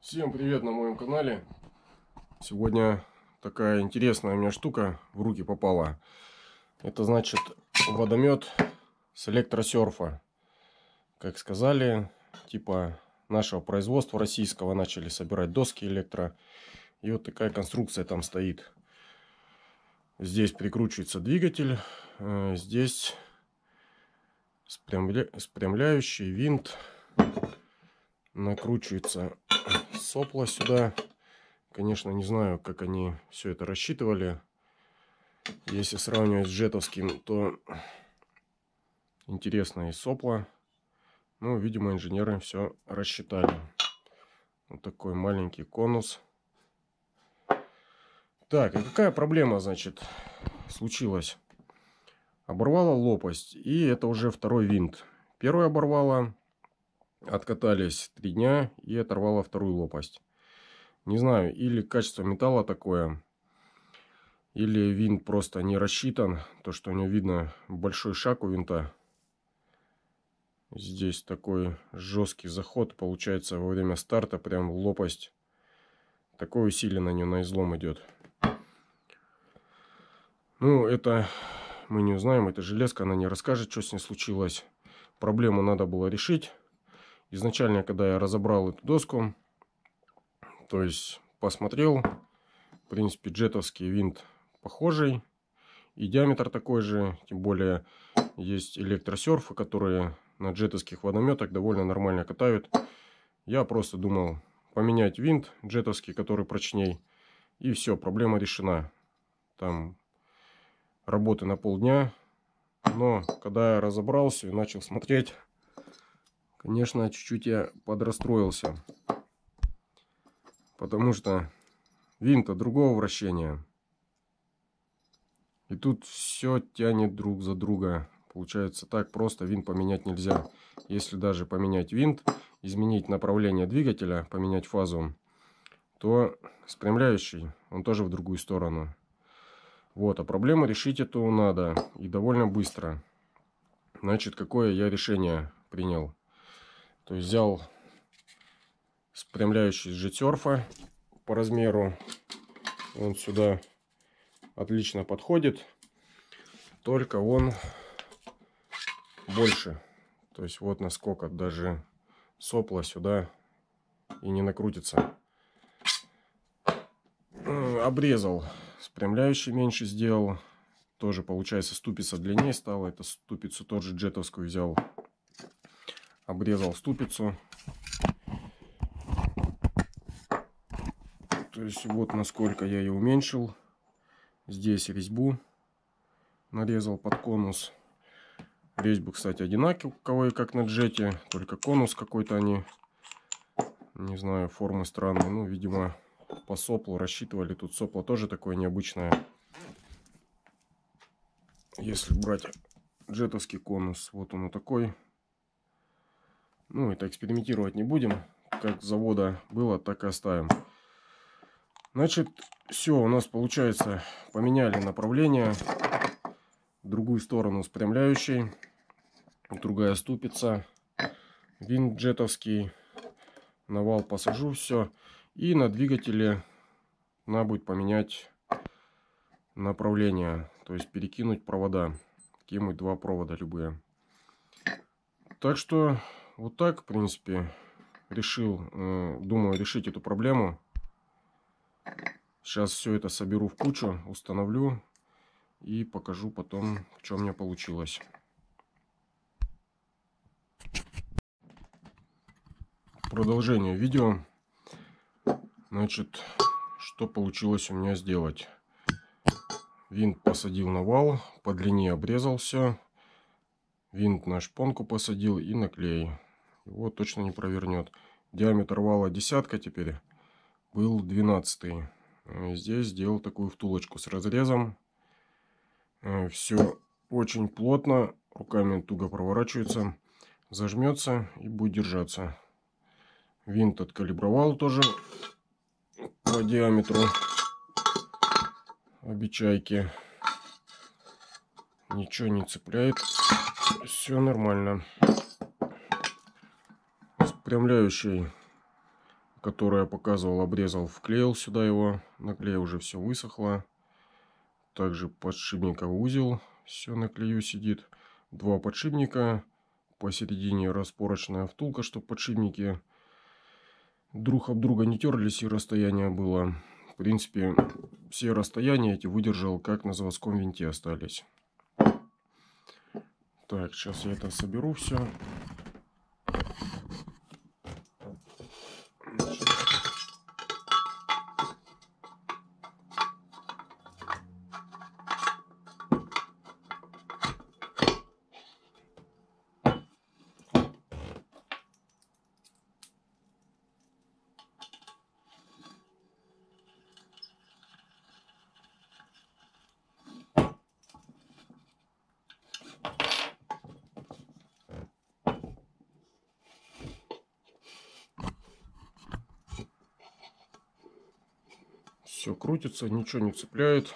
Всем привет на моем канале. Сегодня такая интересная у меня штука в руки попала. Это значит водомет с электросерфа. Как сказали, типа нашего производства российского начали собирать доски электро. И вот такая конструкция там стоит. Здесь прикручивается двигатель. Э, здесь спрямля... спрямляющий винт накручивается сопла сюда. Конечно, не знаю, как они все это рассчитывали. Если сравнивать с джетовским, то интересно и сопла. Ну, видимо, инженеры все рассчитали. Вот такой маленький конус. Так, а какая проблема, значит, случилась? Оборвала лопасть, и это уже второй винт. Первый оборвала, Откатались три дня и оторвала вторую лопасть. Не знаю, или качество металла такое, или винт просто не рассчитан. То, что у него видно большой шаг у винта. Здесь такой жесткий заход. Получается во время старта прям лопасть. Такое усилие на нее на излом идет. Ну, это мы не узнаем. Это железка, она не расскажет, что с ней случилось. Проблему надо было решить изначально, когда я разобрал эту доску, то есть посмотрел, в принципе, джетовский винт похожий, и диаметр такой же, тем более есть электросерфы, которые на джетовских водометах довольно нормально катают. Я просто думал поменять винт джетовский, который прочней, и все, проблема решена. Там работы на полдня, но когда я разобрался и начал смотреть Конечно, чуть-чуть я подрастроился. Потому что винта другого вращения. И тут все тянет друг за друга. Получается так, просто винт поменять нельзя. Если даже поменять винт, изменить направление двигателя, поменять фазу, то спрямляющий, он тоже в другую сторону. Вот, а проблему решить эту надо и довольно быстро. Значит, какое я решение принял? То есть взял спрямляющий же терфа по размеру. Он сюда отлично подходит. Только он больше. То есть вот насколько даже сопла сюда и не накрутится. Э, обрезал. Спрямляющий меньше сделал. Тоже получается ступица длиннее стала. Это ступицу тоже джетовскую взял обрезал ступицу. То есть вот насколько я ее уменьшил. Здесь резьбу нарезал под конус. Резьбы, кстати, одинаковые, как на джете, только конус какой-то они, не знаю, формы странные. Ну, видимо, по соплу рассчитывали. Тут сопло тоже такое необычное. Если брать джетовский конус, вот он вот такой ну, это экспериментировать не будем. Как завода было, так и оставим. Значит, все, у нас получается, поменяли направление. Другую сторону спрямляющей. Другая ступица. Винт джетовский. Навал посажу, все. И на двигателе надо будет поменять направление. То есть перекинуть провода. Кинуть два провода любые. Так что вот так, в принципе, решил, э, думаю, решить эту проблему. Сейчас все это соберу в кучу, установлю и покажу потом, что у меня получилось. Продолжение видео. Значит, что получилось у меня сделать. Винт посадил на вал, по длине обрезался. Винт на шпонку посадил и на клей. Вот точно не провернет. Диаметр вала десятка теперь. Был 12. Э, здесь сделал такую втулочку с разрезом. Э, Все очень плотно. Руками туго проворачивается. Зажмется и будет держаться. Винт откалибровал тоже по диаметру обечайки. Ничего не цепляет. Все нормально распрямляющий, который я показывал, обрезал, вклеил сюда его. На клее уже все высохло. Также подшипниковый узел, все на клею сидит. Два подшипника, посередине распорочная втулка, чтобы подшипники друг об друга не терлись и расстояние было. В принципе, все расстояния эти выдержал, как на заводском винте остались. Так, сейчас я это соберу все. Все крутится, ничего не цепляет.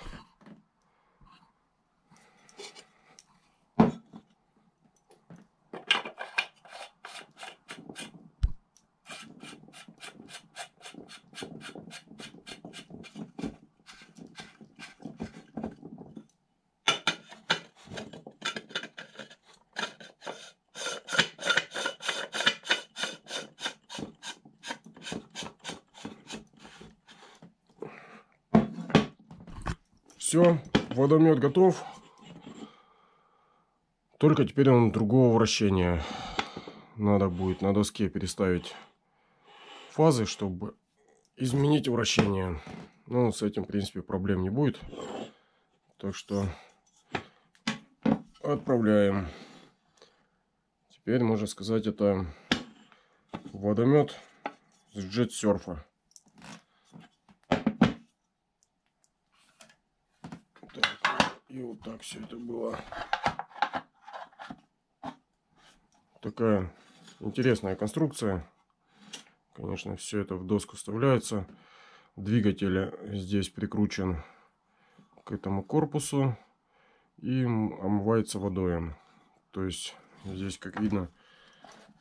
Все, водомет готов. Только теперь он другого вращения. Надо будет на доске переставить фазы, чтобы изменить вращение. Ну, с этим, в принципе, проблем не будет. Так что отправляем. Теперь, можно сказать, это водомет с джет-серфа. И вот так все это было. Такая интересная конструкция. Конечно, все это в доску вставляется. Двигатель здесь прикручен к этому корпусу и омывается водой. То есть здесь, как видно,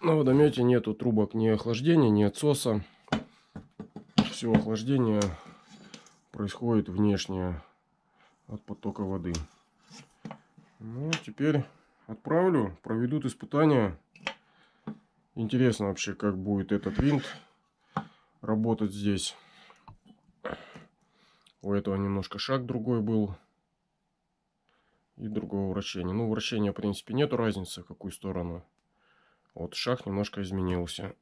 на водомете нету трубок ни охлаждения, ни отсоса. Все охлаждение происходит внешнее от потока воды. Ну, теперь отправлю, проведут испытания. Интересно вообще, как будет этот винт работать здесь. У этого немножко шаг другой был. И другого вращения. Ну, вращения, в принципе, нету разницы, в какую сторону. Вот шаг немножко изменился.